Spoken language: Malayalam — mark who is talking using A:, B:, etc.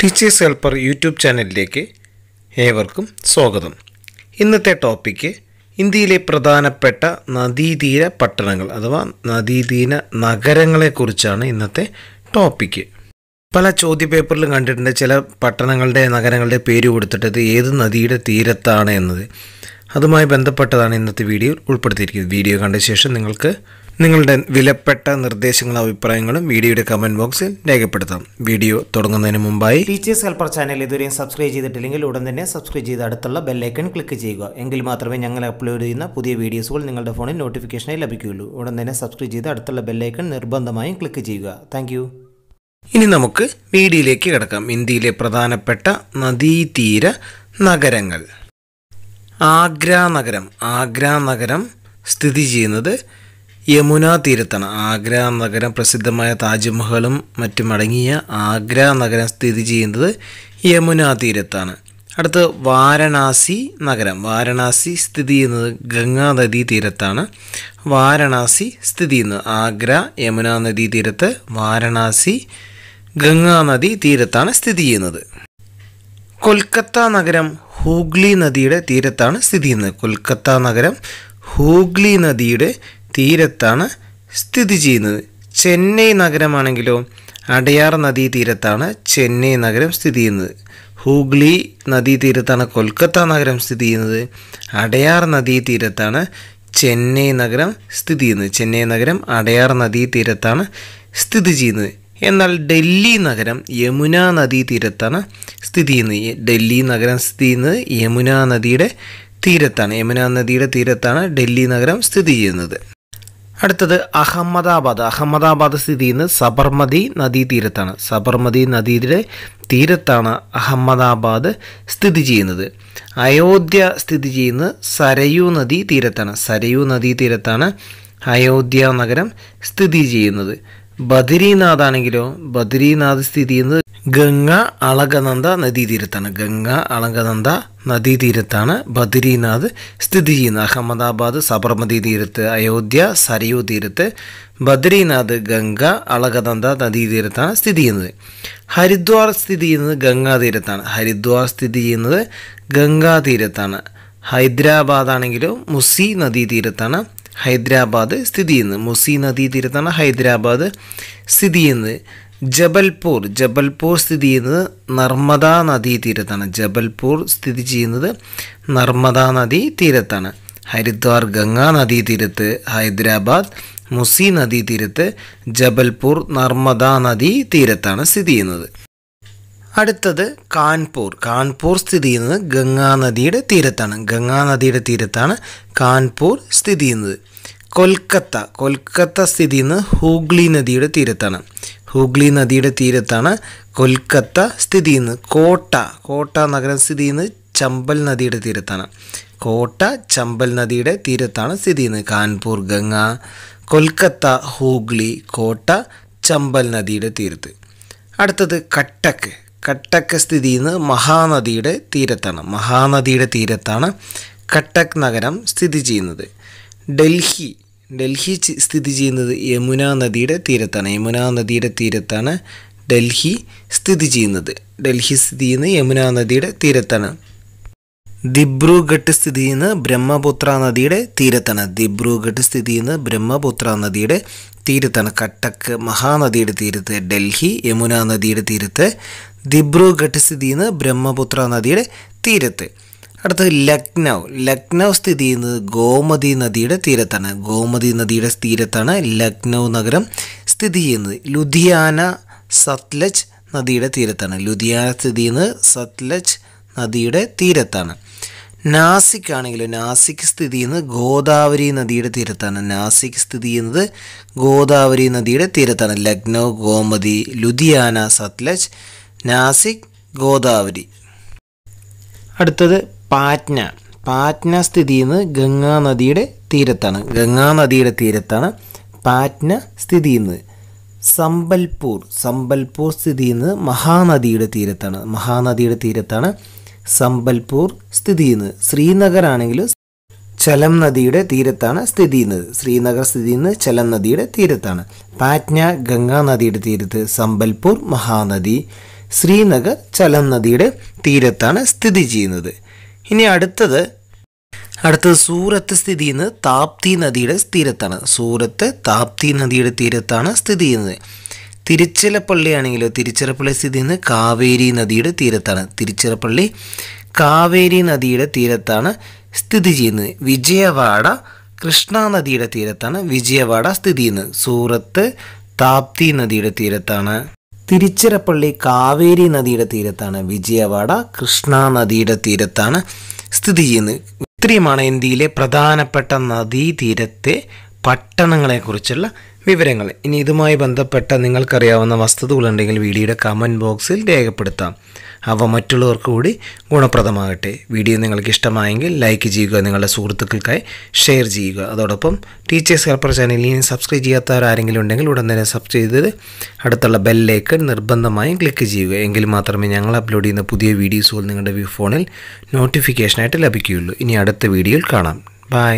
A: ടീച്ചേഴ്സ് ഹെൽപ്പർ യൂട്യൂബ് ചാനലിലേക്ക് ഏവർക്കും സ്വാഗതം ഇന്നത്തെ ടോപ്പിക്ക് ഇന്ത്യയിലെ പ്രധാനപ്പെട്ട നദീതീര പട്ടണങ്ങൾ അഥവാ നദീതീര നഗരങ്ങളെക്കുറിച്ചാണ് ഇന്നത്തെ ടോപ്പിക്ക് പല ചോദ്യ പേപ്പറിലും കണ്ടിട്ടുണ്ട് ചില പട്ടണങ്ങളുടെ നഗരങ്ങളുടെ പേര് കൊടുത്തിട്ടത് ഏത് നദിയുടെ തീരത്താണ് എന്നത് അതുമായി ബന്ധപ്പെട്ടതാണ് ഇന്നത്തെ വീഡിയോയിൽ ഉൾപ്പെടുത്തിയിരിക്കുന്നത് വീഡിയോ കണ്ട ശേഷം നിങ്ങൾക്ക് നിങ്ങളുടെ വിലപ്പെട്ട നിർദ്ദേശങ്ങളും അഭിപ്രായങ്ങളും വീഡിയോയുടെ കമന്റ് ബോക്സിൽ രേഖപ്പെടുത്താം വീഡിയോ തുടങ്ങുന്നതിന് മുമ്പായി ടീച്ചേഴ്സ് ഹെൽപ്പർ ചാനൽ ഇതുവരെയും സബ്സ്ക്രൈബ് ചെയ്തിട്ടില്ലെങ്കിൽ ഉടൻ തന്നെ സബ്സ്ക്രൈബ് ചെയ്ത് അടുത്തുള്ള ബെല്ലൈക്കൺ ക്ലിക്ക് ചെയ്യുക എങ്കിൽ മാത്രമേ ഞങ്ങൾ അപ്ലോഡ് ചെയ്യുന്ന പുതിയ വീഡിയോസുകൾ നിങ്ങളുടെ ഫോണിൽ നോട്ടിഫിക്കേഷനായി ലഭിക്കുകയുള്ളൂ ഉടൻ തന്നെ സബ്സ്ക്രൈബ് ചെയ്ത് അടുത്തുള്ള ബെല്ലൈക്കൺ നിർബന്ധമായും ക്ലിക്ക് ചെയ്യുക താങ്ക് ഇനി നമുക്ക് വീഡിയോയിലേക്ക് കിടക്കാം ഇന്ത്യയിലെ പ്രധാനപ്പെട്ട നദീതീര നഗരങ്ങൾ ആഗ്ര നഗരം ആഗ്ര നഗരം സ്ഥിതി ചെയ്യുന്നത് യമുന തീരത്താണ് ആഗ്ര നഗരം പ്രസിദ്ധമായ താജ്മഹലും മറ്റും അടങ്ങിയ ആഗ്ര നഗരം സ്ഥിതി ചെയ്യുന്നത് യമുന തീരത്താണ് അടുത്ത് വാരണാസി നഗരം വാരണാസി സ്ഥിതി ചെയ്യുന്നത് ഗംഗാ നദീ തീരത്താണ് വാരണാസി സ്ഥിതി ചെയ്യുന്നത് ആഗ്ര യമുന നദീ തീരത്ത് വാരണാസി ഗംഗാ നദി തീരത്താണ് സ്ഥിതി ചെയ്യുന്നത് കൊൽക്കത്ത നഗരം ഹൂഗ്ലി നദിയുടെ തീരത്താണ് സ്ഥിതി ചെയ്യുന്നത് കൊൽക്കത്ത നഗരം ഹൂഗ്ലി നദിയുടെ തീരത്താണ് സ്ഥിതി ചെയ്യുന്നത് ചെന്നൈ നഗരമാണെങ്കിലോ അടയാർ നദീതീരത്താണ് ചെന്നൈ നഗരം സ്ഥിതി ചെയ്യുന്നത് ഹൂഗ്ലി നദീതീരത്താണ് കൊൽക്കത്ത നഗരം സ്ഥിതി ചെയ്യുന്നത് അടയാർ നദീതീരത്താണ് ചെന്നൈ നഗരം സ്ഥിതി ചെയ്യുന്നത് ചെന്നൈ നഗരം അടയാർ നദീതീരത്താണ് സ്ഥിതി ചെയ്യുന്നത് എന്നാൽ ഡൽഹി നഗരം യമുന നദീതീരത്താണ് സ്ഥിതി ചെയ്യുന്നത് ഡൽഹി നഗരം സ്ഥിതി ചെയ്യുന്നത് യമുന നദിയുടെ തീരത്താണ് യമുന നദിയുടെ തീരത്താണ് ഡൽഹി നഗരം സ്ഥിതി ചെയ്യുന്നത് അടുത്തത് അഹമ്മദാബാദ് അഹമ്മദാബാദ് സ്ഥിതി ചെയ്യുന്നത് സബർമതി നദീതീരത്താണ് സബർമതി നദിയുടെ തീരത്താണ് അഹമ്മദാബാദ് സ്ഥിതി ചെയ്യുന്നത് അയോധ്യ സ്ഥിതി ചെയ്യുന്നത് സരയൂ നദീ തീരത്താണ് സരയൂ നദീ തീരത്താണ് അയോധ്യ നഗരം സ്ഥിതി ചെയ്യുന്നത് ബദരീനാഥ് ആണെങ്കിലോ ബദരീനാഥ് സ്ഥിതി ചെയ്യുന്നത് ഗംഗ അളകനന്ദ നദീതീരത്താണ് ഗംഗ അളകനന്ദ നദീതീരത്താണ് ബദ്രീനാഥ് സ്ഥിതി ചെയ്യുന്നത് അഹമ്മദാബാദ് സബർമതി തീരത്ത് അയോധ്യ സരയൂ തീരത്ത് ബദ്രീനാഥ് ഗംഗ അളകനന്ദ നദീതീരത്താണ് സ്ഥിതി ചെയ്യുന്നത് ഹരിദ്വാർ സ്ഥിതി ചെയ്യുന്നത് ഗംഗാതീരത്താണ് ഹരിദ്വാർ സ്ഥിതി ചെയ്യുന്നത് ഗംഗാതീരത്താണ് ഹൈദരാബാദ് ആണെങ്കിലും മുസി നദീതീരത്താണ് ഹൈദരാബാദ് സ്ഥിതി ചെയ്യുന്നത് മുസി നദീതീരത്താണ് ഹൈദരാബാദ് സ്ഥിതി ചെയ്യുന്നത് ജബൽപൂർ ജബൽപൂർ സ്ഥിതി ചെയ്യുന്നത് നർമ്മദാ തീരത്താണ് ജബൽപൂർ സ്ഥിതി ചെയ്യുന്നത് നർമ്മദാ നദീ തീരത്താണ് ഹരിദ്വാർ ഗംഗാ തീരത്ത് ഹൈദരാബാദ് മുസി തീരത്ത് ജബൽപൂർ നർമ്മദാ നദീ തീരത്താണ് സ്ഥിതി ചെയ്യുന്നത് അടുത്തത് കാൺപൂർ കാൺപൂർ സ്ഥിതി ചെയ്യുന്നത് ഗംഗാ നദിയുടെ തീരത്താണ് ഗംഗാ നദിയുടെ തീരത്താണ് കാൺപൂർ സ്ഥിതി ചെയ്യുന്നത് കൊൽക്കത്ത കൊൽക്കത്ത സ്ഥിതി ചെയ്യുന്നത് ഹൂഗ്ലി നദിയുടെ തീരത്താണ് ഹൂഗ്ലി നദിയുടെ തീരത്താണ് കൊൽക്കത്ത സ്ഥിതി ചെയ്യുന്നത് കോട്ട കോട്ട നഗരം സ്ഥിതി ചെയ്യുന്നത് ചമ്പൽ നദിയുടെ തീരത്താണ് കോട്ട ചമ്പൽ നദിയുടെ തീരത്താണ് സ്ഥിതി ചെയ്യുന്നത് കാൺപൂർ ഗംഗ കൊൽക്കത്ത ഹൂഗ്ലി കോട്ട ചമ്പൽ നദിയുടെ തീരത്ത് അടുത്തത് കട്ടക്ക് കട്ടക്ക സ്ഥിതി ചെയ്യുന്നത് മഹാനദിയുടെ തീരത്താണ് മഹാനദിയുടെ തീരത്താണ് കട്ടക് നഗരം സ്ഥിതി ചെയ്യുന്നത് ഡൽഹി ഡൽഹി സ്ഥിതി ചെയ്യുന്നത് യമുന നദിയുടെ തീരത്താണ് യമുന നദിയുടെ തീരത്താണ് ഡൽഹി സ്ഥിതി ചെയ്യുന്നത് ഡൽഹി സ്ഥിതി ചെയ്യുന്നത് യമുന നദിയുടെ തീരത്താണ് ദിബ്രുഗഡ് സ്ഥിതി ചെയ്യുന്നത് ബ്രഹ്മപുത്ര നദിയുടെ തീരത്താണ് ദിബ്രുഗഡ് സ്ഥിതി ചെയ്യുന്നത് ബ്രഹ്മപുത്ര നദിയുടെ തീരത്താണ് കട്ടക്ക് മഹാനദിയുടെ തീരത്ത് ഡൽഹി യമുന നദിയുടെ തീരത്ത് ദിബ്രുഗഡ് സ്ഥിതി ചെയ്യുന്നത് ബ്രഹ്മപുത്ര നദിയുടെ തീരത്ത് അടുത്തത് ലക്നൗ ലക്നൗ സ്ഥിതി ചെയ്യുന്നത് ഗോമതി നദിയുടെ തീരത്താണ് ഗോമതി നദിയുടെ തീരത്താണ് ലക്നൗ നഗരം സ്ഥിതി ചെയ്യുന്നത് ലുധിയാന സത്ലജ് നദിയുടെ തീരത്താണ് ലുധിയാന സ്ഥിതി ചെയ്യുന്നത് സത്ലജ് നദിയുടെ തീരത്താണ് നാസിക് ആണെങ്കിലും നാസിക് സ്ഥിതി ചെയ്യുന്നത് ഗോദാവരി നദിയുടെ തീരത്താണ് നാസിക് സ്ഥിതി ചെയ്യുന്നത് ഗോദാവരി നദിയുടെ തീരത്താണ് ലക്നൗ ഗോമതി ലുധിയാന സത്ലജ് നാസിക് ഗോദാവരി അടുത്തത് പാറ്റ്ന പാറ്റ്ന സ്ഥിതി ചെയ്യുന്നത് ഗംഗാനദിയുടെ തീരത്താണ് ഗംഗാനദിയുടെ തീരത്താണ് പാറ്റ്ന സ്ഥിതി ചെയ്യുന്നത് സമ്പൽപൂർ സമ്പൽപൂർ സ്ഥിതി ചെയ്യുന്നത് മഹാനദിയുടെ തീരത്താണ് മഹാനദിയുടെ തീരത്താണ് സമ്പൽപൂർ സ്ഥിതി ചെയ്യുന്നത് ശ്രീനഗർ ആണെങ്കിൽ ചലം നദിയുടെ തീരത്താണ് സ്ഥിതി ചെയ്യുന്നത് ശ്രീനഗർ സ്ഥിതി ചെയ്യുന്നത് ചലം നദിയുടെ തീരത്താണ് പാറ്റ്ന ഗംഗാ നദിയുടെ തീരത്ത് സമ്പൽപൂർ മഹാനദി ശ്രീനഗർ ചലം നദിയുടെ തീരത്താണ് സ്ഥിതി ചെയ്യുന്നത് ഇനി അടുത്തത് അടുത്തത് സൂറത്ത് സ്ഥിതി ചെയ്യുന്നത് താപ്തി നദിയുടെ തീരത്താണ് സൂറത്ത് താപ്തി നദിയുടെ തീരത്താണ് സ്ഥിതി ചെയ്യുന്നത് ആണെങ്കിലോ തിരുച്ചിറപ്പള്ളി സ്ഥിതി ചെയ്യുന്നത് കാവേരി നദിയുടെ തീരത്താണ് തിരുച്ചിറപ്പള്ളി കാവേരി നദിയുടെ തീരത്താണ് സ്ഥിതി ചെയ്യുന്നത് വിജയവാഡ കൃഷ്ണ നദിയുടെ തീരത്താണ് വിജയവാഡ സ്ഥിതി ചെയ്യുന്നത് സൂറത്ത് താപ്തി നദിയുടെ തീരത്താണ് തിരുച്ചിറപ്പള്ളി കാവേരി നദിയുടെ തീരത്താണ് വിജയവാഡ കൃഷ്ണ നദിയുടെ തീരത്താണ് സ്ഥിതി ചെയ്യുന്നത് ഇത്രയുമാണ് ഇന്ത്യയിലെ പ്രധാനപ്പെട്ട നദീതീരത്തെ പട്ടണങ്ങളെക്കുറിച്ചുള്ള വിവരങ്ങൾ ഇനി ഇതുമായി ബന്ധപ്പെട്ട നിങ്ങൾക്കറിയാവുന്ന വസ്തുതകളുണ്ടെങ്കിൽ വീഡിയോയുടെ കമൻറ്റ് ബോക്സിൽ രേഖപ്പെടുത്താം അവ മറ്റുള്ളവർക്ക് കൂടി ഗുണപ്രദമാകട്ടെ വീഡിയോ നിങ്ങൾക്ക് ഇഷ്ടമായെങ്കിൽ ലൈക്ക് ചെയ്യുക നിങ്ങളുടെ സുഹൃത്തുക്കൾക്കായി ഷെയർ ചെയ്യുക അതോടൊപ്പം ടീച്ചേഴ്സ് ഹെൽപ്പർ ചാനലിൽ ഇനി സബ്സ്ക്രൈബ് ചെയ്യാത്തവരാരെങ്കിലും ഉണ്ടെങ്കിൽ ഉടൻ തന്നെ സബ്സ്ക്രൈബ് ചെയ്ത് അടുത്തുള്ള ബെല്ലേക്ക് നിർബന്ധമായും ക്ലിക്ക് ചെയ്യുക എങ്കിൽ മാത്രമേ ഞങ്ങൾ അപ്ലോഡ് ചെയ്യുന്ന പുതിയ വീഡിയോസുകൾ നിങ്ങളുടെ ഫോണിൽ നോട്ടിഫിക്കേഷനായിട്ട് ലഭിക്കുകയുള്ളൂ ഇനി അടുത്ത വീഡിയോയിൽ കാണാം ബൈ